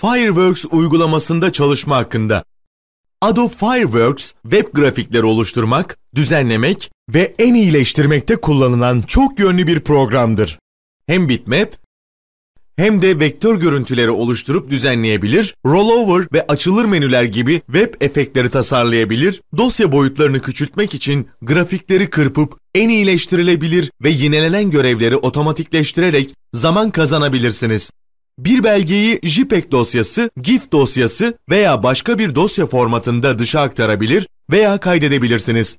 Fireworks uygulamasında çalışma hakkında. Adobe Fireworks, web grafikleri oluşturmak, düzenlemek ve en iyileştirmekte kullanılan çok yönlü bir programdır. Hem bitmap hem de vektör görüntüleri oluşturup düzenleyebilir, rollover ve açılır menüler gibi web efektleri tasarlayabilir, dosya boyutlarını küçültmek için grafikleri kırpıp en iyileştirilebilir ve yinelenen görevleri otomatikleştirerek zaman kazanabilirsiniz bir belgeyi JPEG dosyası, GIF dosyası veya başka bir dosya formatında dışa aktarabilir veya kaydedebilirsiniz.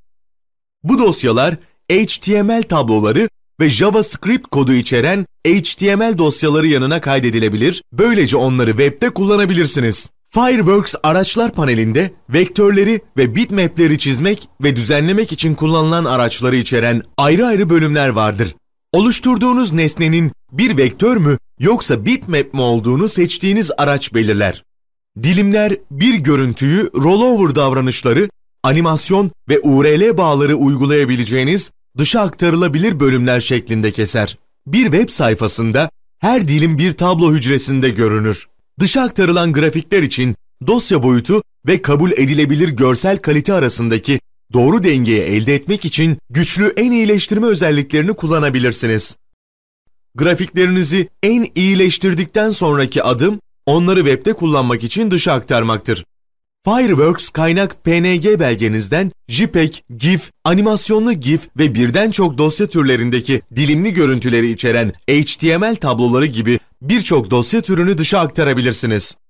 Bu dosyalar HTML tabloları ve JavaScript kodu içeren HTML dosyaları yanına kaydedilebilir, böylece onları webde kullanabilirsiniz. Fireworks araçlar panelinde vektörleri ve bitmapleri çizmek ve düzenlemek için kullanılan araçları içeren ayrı ayrı bölümler vardır. Oluşturduğunuz nesnenin bir vektör mü yoksa bitmap mi olduğunu seçtiğiniz araç belirler. Dilimler bir görüntüyü rollover davranışları, animasyon ve URL bağları uygulayabileceğiniz dışa aktarılabilir bölümler şeklinde keser. Bir web sayfasında her dilim bir tablo hücresinde görünür. Dışa aktarılan grafikler için dosya boyutu ve kabul edilebilir görsel kalite arasındaki doğru dengeyi elde etmek için güçlü en iyileştirme özelliklerini kullanabilirsiniz. Grafiklerinizi en iyileştirdikten sonraki adım onları webde kullanmak için dışa aktarmaktır. Fireworks kaynak PNG belgenizden JPEG, GIF, animasyonlu GIF ve birden çok dosya türlerindeki dilimli görüntüleri içeren HTML tabloları gibi birçok dosya türünü dışa aktarabilirsiniz.